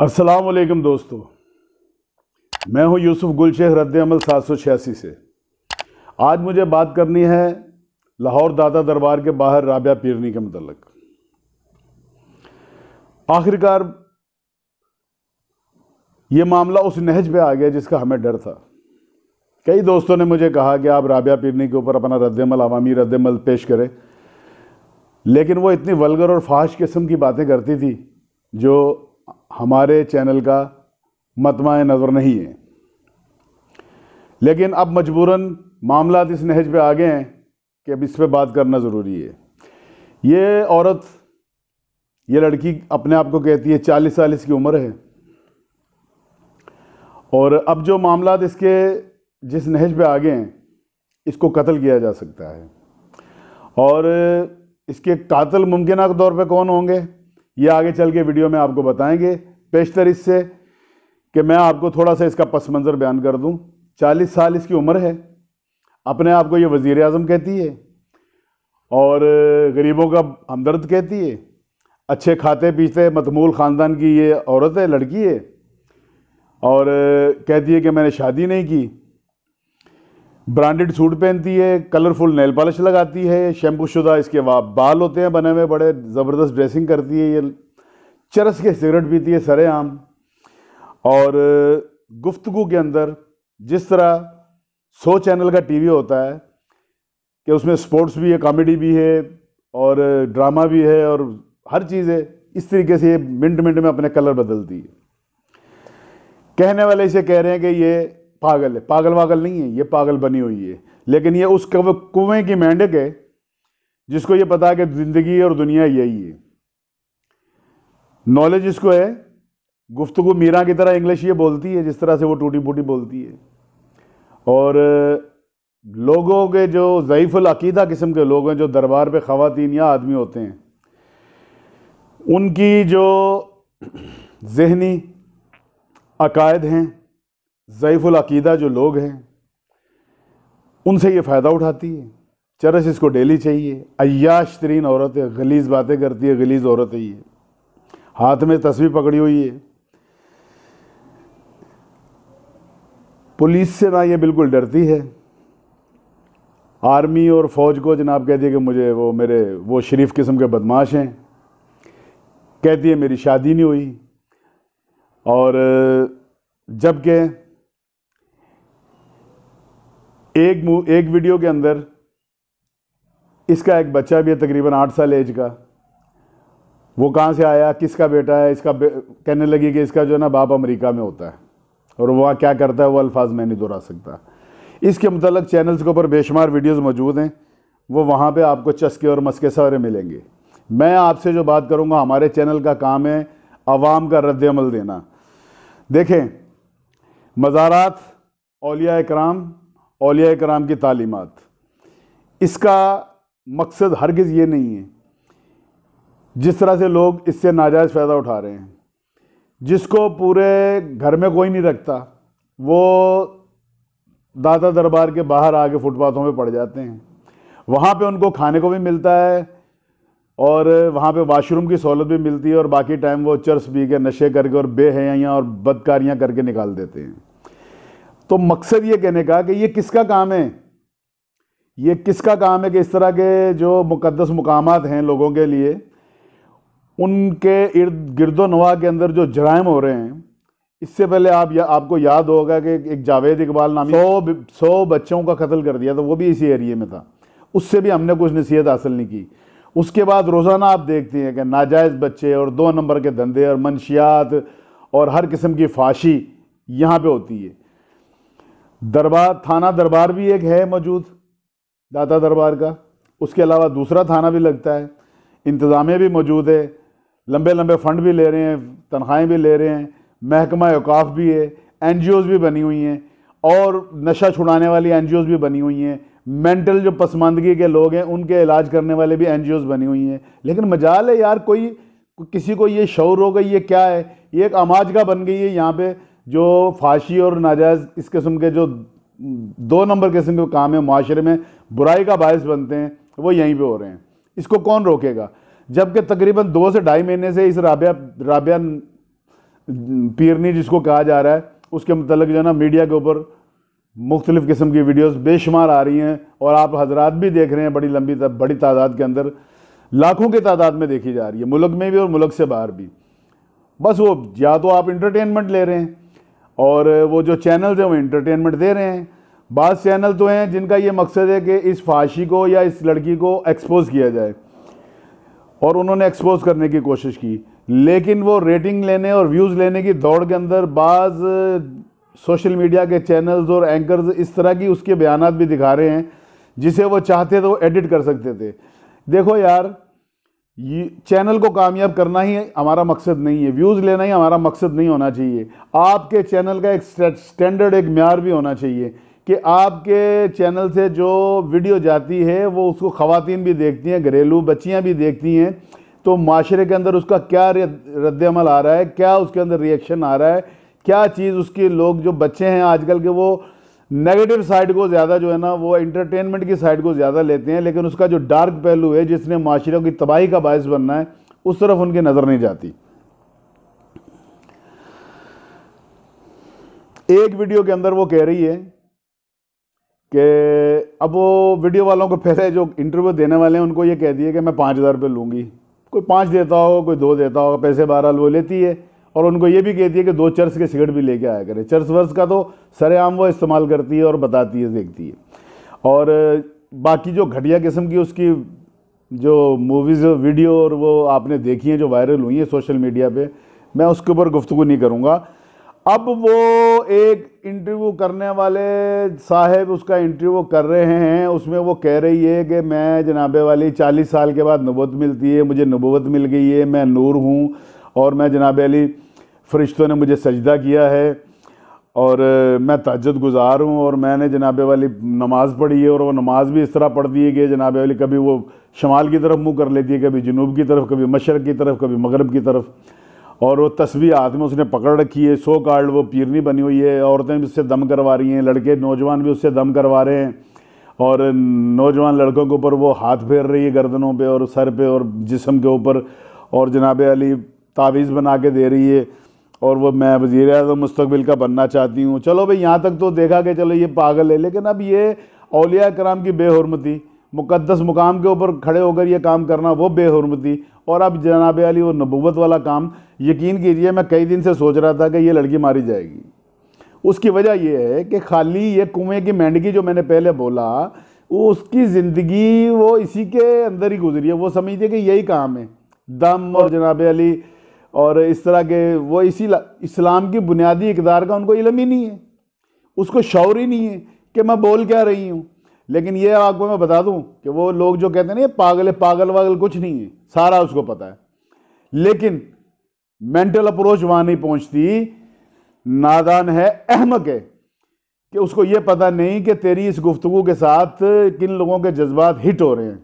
असलकम दोस्तों मैं हूं यूसुफ गुलशेख रद्दमल सात सौ छियासी से आज मुझे बात करनी है लाहौर दादा दरबार के बाहर राबिया पीरनी के मतलब आखिरकार ये मामला उस नहज पे आ गया जिसका हमें डर था कई दोस्तों ने मुझे कहा कि आप राबिया पीरनी के ऊपर अपना रद्दमल अवामी रद्दमल पेश करें लेकिन वो इतनी वलगर और फाश किस्म की बातें करती थी जो हमारे चैनल का मतमा नज़र नहीं है लेकिन अब मजबूरन मामला इस नहज पे आ गए हैं कि अब इस पर बात करना ज़रूरी है ये औरत ये लड़की अपने आप को कहती है चालीस साल इसकी उम्र है और अब जो मामला इसके जिस नहज पे आ गए हैं इसको कत्ल किया जा सकता है और इसके कातल मुमकिन तौर पे कौन होंगे ये आगे चल के वीडियो में आपको बताएंगे पेशतर इससे कि मैं आपको थोड़ा सा इसका पस मंज़र बयान कर दूं 40 साल इसकी उम्र है अपने आप को ये वज़ी अजम कहती है और गरीबों का हमदर्द कहती है अच्छे खाते पीते मतमूल ख़ानदान की ये औरत है लड़की है और कहती है कि मैंने शादी नहीं की ब्रांडेड सूट पहनती है कलरफुल नेल पॉलिश लगाती है शैम्पू शुदा इसके बाल होते हैं बने हुए बड़े ज़बरदस्त ड्रेसिंग करती है ये चरस के सिगरेट पीती है सरेआम और गुफ्तगु के अंदर जिस तरह सो चैनल का टीवी होता है कि उसमें स्पोर्ट्स भी है कॉमेडी भी है और ड्रामा भी है और हर चीज़ है इस तरीके से ये मिनट मिनट में अपने कलर बदलती है कहने वाले इसे कह रहे हैं कि ये पागल है पागल वागल नहीं है ये पागल बनी हुई है लेकिन ये उस कुएं की मेंढक है जिसको ये पता है कि ज़िंदगी और दुनिया यही है नॉलेज इसको है गुफ्तु मीरा की तरह इंग्लिश ये बोलती है जिस तरह से वो टूटी फूटी बोलती है और लोगों के जो अकीदा किस्म के लोग हैं जो दरबार पे ख़वातीन या आदमी होते हैं उनकी जो जहनी अकायद हैं अक़ीदा जो लोग हैं उनसे ये फ़ायदा उठाती है चरस इसको डेली चाहिए अयाश तरीन औरत है गलीज़ बातें करती है गलीज़ औरत है ये हाथ में तस्वीर पकड़ी हुई है पुलिस से ना ये बिल्कुल डरती है आर्मी और फ़ौज को जनाब कहती है कि मुझे वो मेरे वो शरीफ किस्म के बदमाश हैं कहती है मेरी शादी नहीं हुई और जबकि एक एक वीडियो के अंदर इसका एक बच्चा भी है तकरीबन आठ साल एज का वो कहाँ से आया किसका बेटा है इसका बे... कहने लगी कि इसका जो है ना बाप अमेरिका में होता है और वहाँ क्या करता है वो अल्फाज मैं नहीं दोहरा सकता इसके मतलब चैनल्स के ऊपर बेशुमार वीडियोज मौजूद हैं वो वहाँ पे आपको चस्के और मस्के सारे मिलेंगे मैं आपसे जो बात करूँगा हमारे चैनल का काम है आवाम का रद्द अमल देना देखें मज़ारात अलिया कराम अलिया कराम की तालीमत इसका मकसद हरगज़ ये नहीं है जिस तरह से लोग इससे नाजायज़ फ़ायदा उठा रहे हैं जिसको पूरे घर में कोई नहीं रखता वो दादा दरबार के बाहर आके फुटपाथों पे पड़ जाते हैं वहाँ पे उनको खाने को भी मिलता है और वहाँ पे वाशरूम की सहूलत भी मिलती है और बाकी टाइम वो चर्स पी के नशे करके और बेहयाँ और बदकारियाँ करके निकाल देते हैं तो मकसद ये कहने का कि ये किसका काम है ये किसका काम है कि इस तरह के जो मुकदस मकाम हैं लोगों के लिए उनके इर्द गिर्दो नवा के अंदर जो जराइम हो रहे हैं इससे पहले आप या, आपको याद होगा कि एक जावेद इकबाल नामी सौ सौ बच्चों का कत्ल कर दिया था वो भी इसी एरिए में था उससे भी हमने कुछ नसीहत हासिल नहीं की उसके बाद रोज़ाना आप देखते हैं कि नाजायज़ बच्चे और दो नंबर के धंधे और मनशियात और हर किस्म की फाशी यहाँ पर होती है दरबार थाना दरबार भी एक है मौजूद दाता दरबार का उसके अलावा दूसरा थाना भी लगता है इंतज़ामिया भी मौजूद है लंबे लंबे फ़ंड भी ले रहे हैं तनख्वाहें भी ले रहे हैं महकमा अवकाफ़ भी है एन भी बनी हुई हैं और नशा छुड़ाने वाली एन भी बनी हुई हैं मेंटल जो पसमानदगी के लोग हैं उनके इलाज करने वाले भी एन बनी हुई हैं लेकिन मजाल है यार कोई किसी को ये शौर हो गई ये क्या है ये एक आमाज का बन गई है यहाँ पर जो फाशी और नाजायज़ इस किस्म के जो दो नंबर किस्म के काम है माशरे में बुराई का बायस बनते हैं वो यहीं पे हो रहे हैं इसको कौन रोकेगा जबकि तकरीबन दो से ढाई महीने से इस राबिया राबिया पीरनी जिसको कहा जा रहा है उसके मतलब जो है ना मीडिया के ऊपर मुख्तलिफ़ किस्म की वीडियोस बेशुमार आ रही हैं और आप हजरात भी देख रहे हैं बड़ी लंबी बड़ी तादाद के अंदर लाखों की तादाद में देखी जा रही है मुल्क में भी और मुल्क से बाहर भी बस वो या तो आप इंटरटेनमेंट ले रहे हैं और वो जो चैनल्स हैं वो इंटरटेनमेंट दे रहे हैं बाद चैनल तो हैं जिनका ये मकसद है कि इस फाशी को या इस लड़की को एक्सपोज़ किया जाए और उन्होंने एक्सपोज़ करने की कोशिश की लेकिन वो रेटिंग लेने और व्यूज़ लेने की दौड़ के अंदर बाज़ सोशल मीडिया के चैनल्स और एंकर्स इस तरह की उसके बयान भी दिखा रहे हैं जिसे वो चाहते तो एडिट कर सकते थे देखो यार ये चैनल को कामयाब करना ही हमारा मकसद नहीं है व्यूज़ लेना ही हमारा मकसद नहीं होना चाहिए आपके चैनल का एक स्टैंडर्ड एक मैार भी होना चाहिए कि आपके चैनल से जो वीडियो जाती है वो उसको ख़वान भी देखती हैं घरेलू बच्चियाँ भी देखती हैं तो माशरे के अंदर उसका क्या रद्द आ रहा है क्या उसके अंदर रिएक्शन आ रहा है क्या चीज़ उसके लोग जो बच्चे हैं आजकल के वो नेगेटिव साइड को ज़्यादा जो है ना वो एंटरटेनमेंट की साइड को ज़्यादा लेते हैं लेकिन उसका जो डार्क पहलू है जिसने माशरे की तबाही का बायस बनना है उस तरफ उनकी नज़र नहीं जाती एक वीडियो के अंदर वो कह रही है कि अब वो वीडियो वालों को पहले जो इंटरव्यू देने वाले हैं उनको ये कह दिए कि मैं पाँच हज़ार रुपये लूँगी कोई पाँच देता हो कोई दो देता हो पैसे बहरहाल वो लेती है और उनको ये भी कहती है कि दो चर्च के सिगरेट भी लेके आया करें चर्च वर्स का तो सरेआम वो इस्तेमाल करती है और बताती है देखती है और बाकी जो घटिया किस्म की उसकी जो मूवीज़ वीडियो और वो आपने देखी हैं जो वायरल हुई हैं सोशल मीडिया पे मैं उसके ऊपर गुफ्तु नहीं करूँगा अब वो एक इंटरव्यू करने वाले साहब उसका इंटरव्यू कर रहे हैं उसमें वो कह रही है कि मैं जनाबे वाली चालीस साल के बाद नबूत मिलती है मुझे नबूत मिल गई है मैं नूर हूँ और मैं जनाब अली फ़रिश्तों ने मुझे सजदा किया है और मैं तजद गुज़ार हूँ और मैंने जनाब वाली नमाज़ पढ़ी है और वो नमाज़ भी इस तरह पढ़ दी है कि जनाब वाली कभी वो शमाल की तरफ मुँह कर लेती है कभी जनूब की तरफ कभी मशरक़ की तरफ कभी मगरब की तरफ और वो तस्वीर हाथ में उसने पकड़ रखी है सो कार्ड वो पीरनी बनी हुई है औरतें भी उससे दम करवा रही हैं लड़के नौजवान भी उससे दम करवा रहे हैं और नौजवान लड़कों के ऊपर वो हाथ फेर रही है गर्दनों पे और सर पे और जिसम के ऊपर और जनाब अली तावीज़ बना के दे रही है और वो मैं वज़ी अजम मुस्तबिल का बनना चाहती हूँ चलो भाई यहाँ तक तो देखा कि चलो ये पागल है लेकिन अब ये अलिया कराम की बेहरमती मुकदस मुकाम के ऊपर खड़े होकर ये काम करना वो बेहरमती और अब जनाब अली वो नबूत वाला काम यकीन कीजिए मैं कई दिन से सोच रहा था कि ये लड़की मारी जाएगी उसकी वजह यह है कि खाली ये कुएँ की मेंढकी जो मैंने पहले बोला वो उसकी ज़िंदगी वो इसी के अंदर ही गुजरी है वो समझिए कि यही काम है दम और जनाब अली और इस तरह के वो इसी इस्लाम की बुनियादी इकदार का उनको इलम ही नहीं है उसको शौर ही नहीं है कि मैं बोल क्या रही हूँ लेकिन ये आपको मैं बता दूँ कि वो लोग जो कहते हैं ना ये पागल पागल वागल कुछ नहीं है सारा उसको पता है लेकिन मेंटल अप्रोच वहाँ नहीं पहुँचती नादान है अहमक है कि उसको ये पता नहीं कि तेरी इस गुफ्तु के साथ किन लोगों के जज्बात हिट हो रहे हैं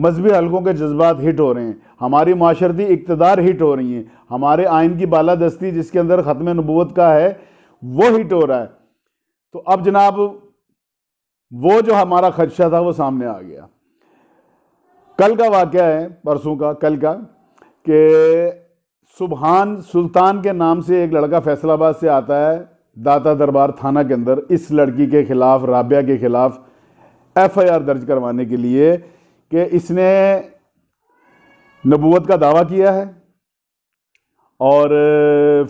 मजहबी हलकों के जज्बात हिट हो रहे हैं हमारी माशरती इकतदार हिट हो रही हैं हमारे आइन की बालादस्ती जिसके अंदर ख़त्म नबूत का है वो हिट हो रहा है तो अब जनाब वो जो हमारा खदशा था वो सामने आ गया कल का वाक़ है परसों का कल का कि सुबहान सुल्तान के नाम से एक लड़का फैसलाबाद से आता है दाता दरबार थाना के अंदर इस लड़की के ख़िलाफ़ राबिया के ख़िलाफ़ एफ़ आई आर दर्ज करवाने के लिए कि इसने नबूत का दावा किया है और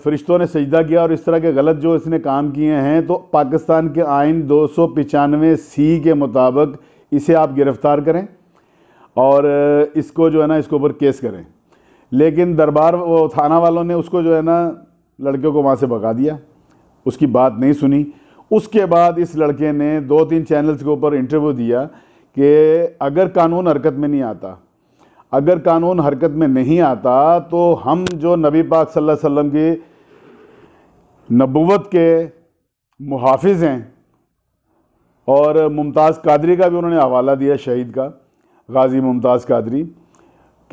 फरिश्तों ने सजदा किया और इस तरह के गलत जो इसने काम किए हैं तो पाकिस्तान के आइन दो सौ पचानवे सी के मुताबिक इसे आप गिरफ़्तार करें और इसको जो है ना इसके ऊपर केस करें लेकिन दरबार वो थाना वालों ने उसको जो है ना लड़के को वहाँ से भगा दिया उसकी बात नहीं सुनी उसके बाद इस लड़के ने दो तीन चैनल्स के ऊपर इंटरव्यू दिया कि अगर कानून हरकत में नहीं आता अगर कानून हरकत में नहीं आता तो हम जो नबी पाक सल्लल्लाहु अलैहि वसल्लम की नबूवत के मुहाफ़ हैं और मुमताज़ कादरी का भी उन्होंने हवाला दिया शहीद का गाज़ी मुमताज़ कादरी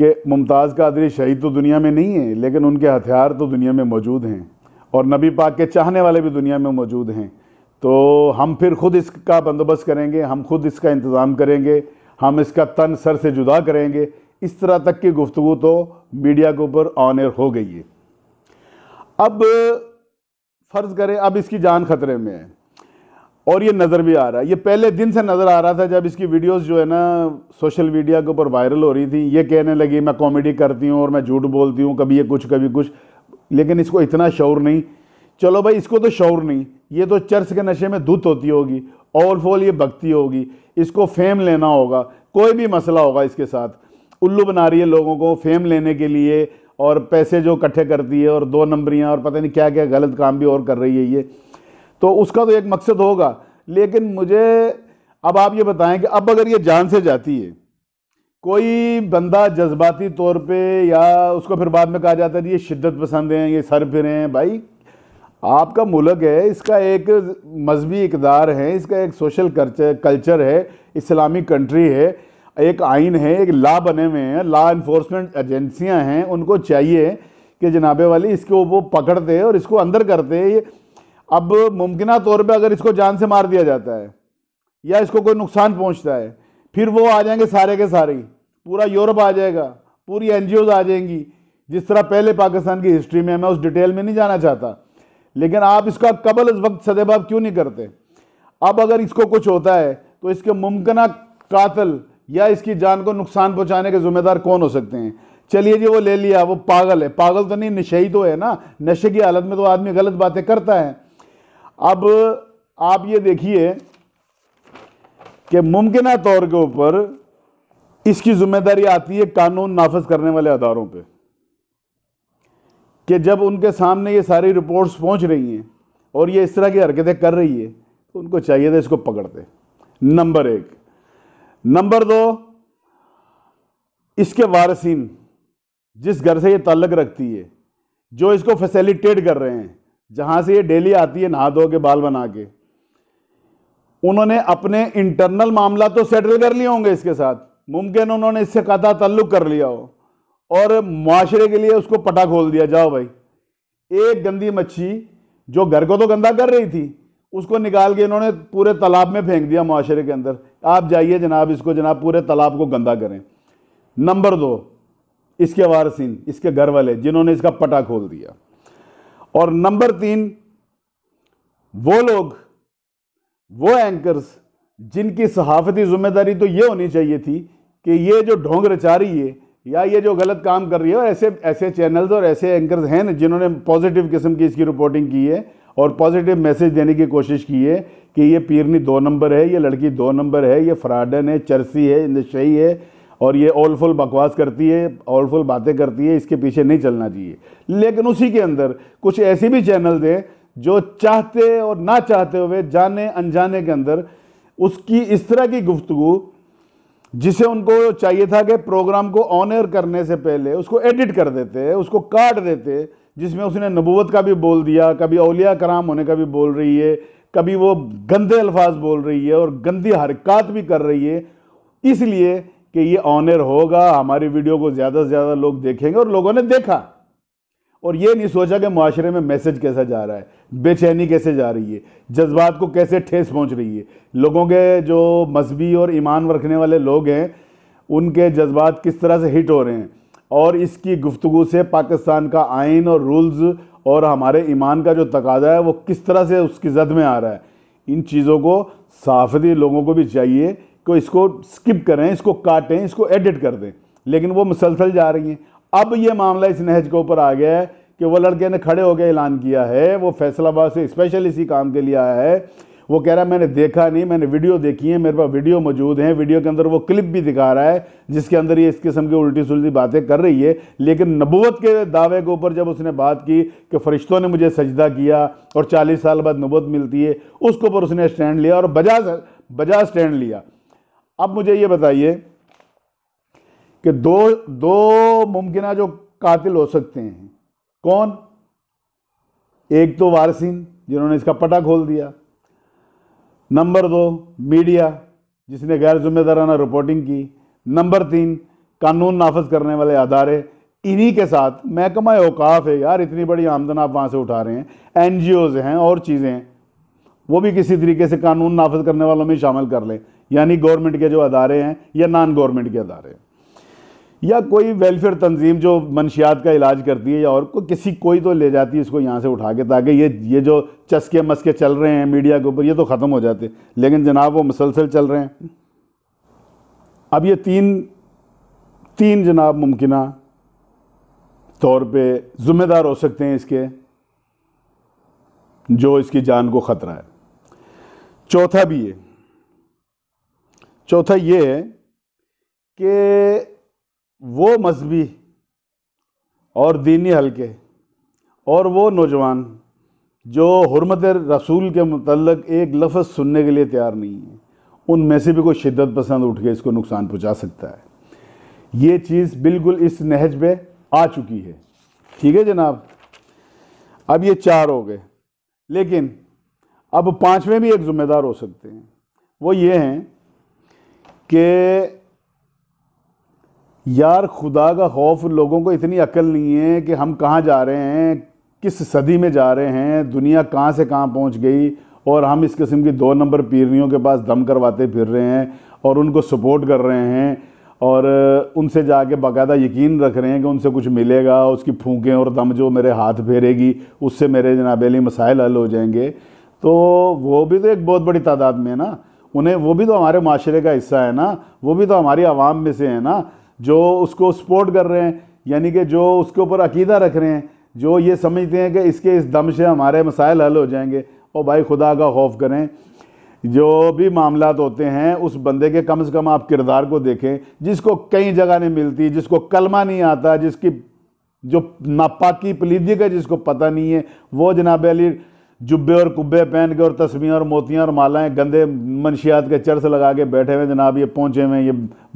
के मुमताज़ कादरी शहीद तो दुनिया में नहीं है लेकिन उनके हथियार तो दुनिया में मौजूद हैं और नबी पाक के चाहने वाले भी दुनिया में मौजूद हैं तो हम फिर खुद इसका बंदोबस्त करेंगे हम खुद इसका इंतज़ाम करेंगे हम इसका तन सर से जुदा करेंगे इस तरह तक की गुफ्तु तो मीडिया के ऊपर ऑन एयर हो गई है अब फ़र्ज़ करें अब इसकी जान खतरे में है और ये नज़र भी आ रहा है ये पहले दिन से नज़र आ रहा था जब इसकी वीडियोस जो है ना सोशल मीडिया के ऊपर वायरल हो रही थी ये कहने लगी मैं कॉमेडी करती हूँ और मैं झूठ बोलती हूँ कभी ये कुछ कभी कुछ लेकिन इसको इतना शौर नहीं चलो भाई इसको तो शौर नहीं ये तो चर्च के नशे में धुत होती होगी और फॉल ये भक्ति होगी इसको फेम लेना होगा कोई भी मसला होगा इसके साथ उल्लू बना रही है लोगों को फेम लेने के लिए और पैसे जो इकट्ठे करती है और दो नंबरियाँ और पता नहीं क्या क्या गलत काम भी और कर रही है ये तो उसका तो एक मकसद होगा लेकिन मुझे अब आप ये बताएं कि अब अगर ये जान से जाती है कोई बंदा जज्बाती तौर पे या उसको फिर बाद में कहा जाता है ये शिद्दत पसंद हैं ये सर फिर हैं भाई आपका मुल्क है इसका एक मजहबी इकदार है इसका एक सोशल कल्चर कल्चर है इस्लामी कंट्री है एक आइन है एक ला बने हुए हैं ला इन्फोर्समेंट एजेंसियां हैं उनको चाहिए कि जनाबे वाली इसको वो पकड़ते और इसको अंदर करते अब मुमकिन तौर पर अगर इसको जान से मार दिया जाता है या इसको कोई नुकसान पहुंचता है फिर वो आ जाएंगे सारे के सारे पूरा यूरोप आ जाएगा पूरी एन आ जाएंगी जिस तरह पहले पाकिस्तान की हिस्ट्री में मैं उस डिटेल में नहीं जाना चाहता लेकिन आप इसका कबल इस वक्त सदेबाब क्यों नहीं करते अब अगर इसको कुछ होता है तो इसके मुमकिन कातल या इसकी जान को नुकसान पहुंचाने के ज़िम्मेदार कौन हो सकते हैं चलिए जी वो ले लिया वो पागल है पागल तो नहीं नशे तो है ना नशे की हालत में तो आदमी गलत बातें करता है अब आप ये देखिए कि मुमकिन तौर के ऊपर इसकी ज़िम्मेदारी आती है कानून नाफज करने वाले अदारों पर कि जब उनके सामने ये सारी रिपोर्ट्स पहुंच रही हैं और ये इस तरह की हरकतें कर रही है तो उनको चाहिए था इसको पकड़ते नंबर एक नंबर दो इसके वारसिन जिस घर से ये ताल्लक रखती है जो इसको फैसिलिटेट कर रहे हैं जहाँ से ये डेली आती है नहा धो के बाल बना के उन्होंने अपने इंटरनल मामला तो सेटल कर लिए होंगे इसके साथ मुमकिन उन्होंने इससे कथा ताल्लुक कर लिया हो और मुआरे के लिए उसको पटा खोल दिया जाओ भाई एक गंदी मच्छी जो घर को तो गंदा कर रही थी उसको निकाल के इन्होंने पूरे तालाब में फेंक दिया माशरे के अंदर आप जाइए जनाब इसको जनाब पूरे तालाब को गंदा करें नंबर दो इसके वारसीन इसके घर वाले जिन्होंने इसका पटा खोल दिया और नंबर तीन वो लोग वो एंकर्स जिनकी सहाफती जिम्मेदारी तो ये होनी चाहिए थी कि ये जो ढोंग रचा रही है या ये जो गलत काम कर रही है और ऐसे ऐसे चैनल्स और ऐसे एंकर्स हैं ना जिन्होंने पॉजिटिव किस्म की इसकी रिपोर्टिंग की है और पॉजिटिव मैसेज देने की कोशिश की है कि ये पीरनी दो नंबर है ये लड़की दो नंबर है ये फ्राडन है चरसी है नशई है और ये ऑलफुल बकवास करती है ऑलफुल बातें करती है इसके पीछे नहीं चलना चाहिए लेकिन उसी के अंदर कुछ ऐसे भी चैनल हैं जो चाहते और ना चाहते हुए जाने अनजाने के अंदर उसकी इस तरह की गुफ्तु जिसे उनको चाहिए था कि प्रोग्राम को ऑनर करने से पहले उसको एडिट कर देते उसको काट देते जिसमें उसने नबूवत का भी बोल दिया कभी अलिया कराम होने का भी बोल रही है कभी वो गंदे अल्फाज बोल रही है और गंदी हरकत भी कर रही है इसलिए कि ये ऑनर होगा हमारी वीडियो को ज़्यादा से ज़्यादा लोग देखेंगे और लोगों ने देखा और ये नहीं सोचा कि माशरे में मैसेज कैसा जा रहा है बेचैनी कैसे जा रही है जज्बात को कैसे ठेस पहुंच रही है लोगों के जो मजहबी और ईमान रखने वाले लोग हैं उनके जज्बात किस तरह से हिट हो रहे हैं और इसकी गुफ्तु से पाकिस्तान का आइन और रूल्स और हमारे ईमान का जो तकाजा है वो किस तरह से उसकी जद में आ रहा है इन चीज़ों को सहाफ़ती लोगों को भी चाहिए कि इसको स्किप करें इसको काटें इसको एडिट कर दें लेकिन वो मुसलसल जा रही हैं अब ये मामला इस नहज के ऊपर आ गया है कि वो लड़के ने खड़े होकर ऐलान किया है वो फैसलाबाद से स्पेशल इसी काम के लिए आया है वो कह रहा है मैंने देखा नहीं मैंने वीडियो देखी है मेरे पास वीडियो मौजूद है वीडियो के अंदर वो क्लिप भी दिखा रहा है जिसके अंदर ये इस किस्म की उल्टी सुलटी बातें कर रही है लेकिन नबूत के दावे के ऊपर जब उसने बात की कि फरिश्तों ने मुझे सजदा किया और चालीस साल बाद नबूत मिलती है उसके ऊपर उसने स्टैंड लिया और बजा बजा स्टैंड लिया अब मुझे ये बताइए कि दो दो मुमकिन जो कातिल हो सकते हैं कौन एक तो वारसिन जिन्होंने इसका पटा खोल दिया नंबर दो मीडिया जिसने गैर जिम्मेदाराना रिपोर्टिंग की नंबर तीन कानून नाफज करने वाले अदारे इन्हीं के साथ महकमा अवकाफ है यार इतनी बड़ी आमदन आप वहाँ से उठा रहे हैं एन हैं और चीज़ें वो भी किसी तरीके से कानून नाफज करने वालों में शामिल कर लें यानी गवर्नमेंट के जो अदारे हैं या नॉन गवर्नमेंट के अदारे हैं या कोई वेलफेयर तंजीम जो मनशियात का इलाज करती है या और को किसी कोई तो ले जाती है इसको यहाँ से उठा के ताकि ये ये जो चस्के मस्के चल रहे हैं मीडिया के ऊपर ये तो ख़त्म हो जाते लेकिन जनाब वो मुसलसल चल रहे हैं अब ये तीन तीन जनाब मुमकिन तौर पे ज़िम्मेदार हो सकते हैं इसके जो इसकी जान को ख़तरा है चौथा भी ये चौथा ये है कि वो मजहबी और दीनी हलके और वो नौजवान जो हरमत रसूल के मतलब एक लफ्ज़ सुनने के लिए तैयार नहीं है उनमें से भी कोई शिद्दत पसंद उठ के इसको नुकसान पहुंचा सकता है ये चीज़ बिल्कुल इस नहज पे आ चुकी है ठीक है जनाब अब ये चार हो गए लेकिन अब पांचवें भी एक ज़िम्मेदार हो सकते हैं वो ये हैं कि यार खुदा का खौफ लोगों को इतनी अकल नहीं है कि हम कहाँ जा रहे हैं किस सदी में जा रहे हैं दुनिया कहाँ से कहाँ पहुँच गई और हम इस किस्म की दो नंबर पीरनियों के पास दम करवाते फिर रहे हैं और उनको सपोर्ट कर रहे हैं और उनसे जाके बाकायदा यकीन रख रहे हैं कि उनसे कुछ मिलेगा उसकी फूकें और दम जो मेरे हाथ फेरेगी उससे मेरे जनाबेली मसाइल हल हो जाएंगे तो वो भी तो एक बहुत बड़ी तादाद में है ना उन्हें वो भी तो हमारे माशरे का हिस्सा है ना वो भी तो हमारी आवाम में से है ना जो उसको सपोर्ट कर रहे हैं यानी कि जो उसके ऊपर अकीदा रख रहे हैं जो ये समझते हैं कि इसके इस दम से हमारे मसाइल हल हो जाएंगे और भाई खुदा का खौफ करें जो भी मामला होते हैं उस बंदे के कम से कम आप किरदार को देखें जिसको कई जगह नहीं मिलती जिसको कलमा नहीं आता जिसकी जो नापाकी पलीदी का जिसको पता नहीं है वो जनाब अली जुब्बे और कुब्बे पहन के और तस्वीर और मोतियाँ और मालाएँ गंदे मनशियात के चर्च लगा के बैठे हुए जनाब ये पहुँचे हुए हैं ये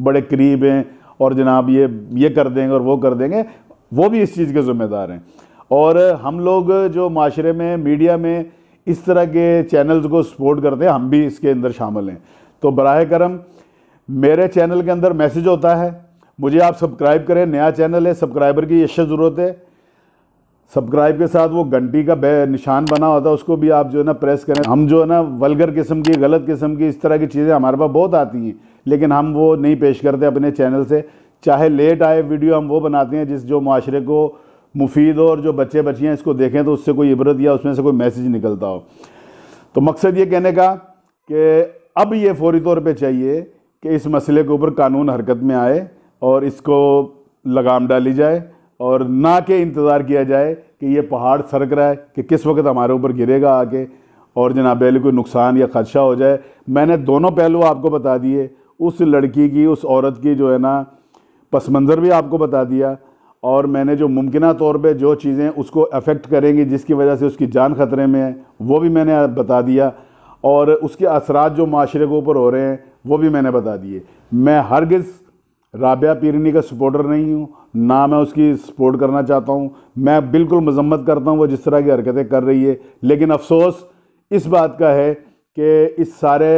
बड़े करीब हैं और जनाब ये ये कर देंगे और वो कर देंगे वो भी इस चीज़ के ज़िम्मेदार हैं और हम लोग जो माशरे में मीडिया में इस तरह के चैनल्स को सपोर्ट करते हैं हम भी इसके अंदर शामिल हैं तो बरह करम मेरे चैनल के अंदर मैसेज होता है मुझे आप सब्सक्राइब करें नया चैनल है सब्सक्राइबर की यश ज़रूरत है सब्सक्राइब के साथ वो घंटी का निशान बना होता है उसको भी आप जो है ना प्रेस करें हम जो है ना वलगर किस्म की गलत किस्म की इस तरह की चीज़ें हमारे पास बहुत आती हैं लेकिन हम वो नहीं पेश करते अपने चैनल से चाहे लेट आए वीडियो हम वो बनाते हैं जिस जो माशरे को मुफीद हो और जो बच्चे बच्चियाँ इसको देखें तो उससे कोई इबरत या उसमें से कोई मैसेज निकलता हो तो मकसद ये कहने का कि अब ये फौरी तौर पर चाहिए कि इस मसले के ऊपर कानून हरकत में आए और इसको लगाम डाली जाए और ना के इंतज़ार किया जाए कि ये पहाड़ सरक रहा है कि किस वक्त हमारे ऊपर गिरेगा आके और जनाब अली कोई नुकसान या खदशा हो जाए मैंने दोनों पहलू आपको बता दिए उस लड़की की उस औरत की जो है ना पस मंज़र भी आपको बता दिया और मैंने जो मुमकिन तौर पे जो चीज़ें उसको अफेक्ट करेंगी जिसकी वजह से उसकी जान ख़तरे में है वो भी मैंने बता दिया और उसके असरा जो माशरे के ऊपर हो रहे हैं वो भी मैंने बता दिए मैं हरगज़ राबिया पीरनी का सपोर्टर नहीं हूँ ना मैं उसकी सपोर्ट करना चाहता हूँ मैं बिल्कुल मजम्मत करता हूँ वो जिस तरह की हरकतें कर रही है लेकिन अफसोस इस बात का है कि इस सारे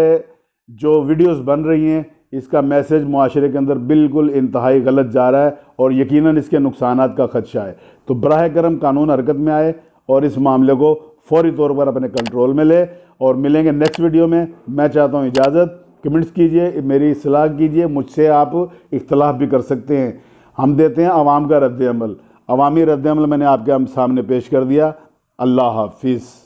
जो वीडियोस बन रही हैं इसका मैसेज माशरे के अंदर बिल्कुल इंतहाई गलत जा रहा है और यकीनन इसके नुकसान का खदशा है तो बरह करम कानून हरकत में आए और इस मामले को फौरी तौर पर अपने कंट्रोल में ले और मिलेंगे नेक्स्ट वीडियो में मैं चाहता हूँ इजाज़त कमेंट्स कीजिए मेरी सलाह कीजिए मुझसे आप इख्तलाफ भी कर सकते हैं हम देते हैं आवाम का रद्द अमल अवामी रद्द अमल मैंने आपके हम सामने पेश कर दिया अल्लाह हाफिज़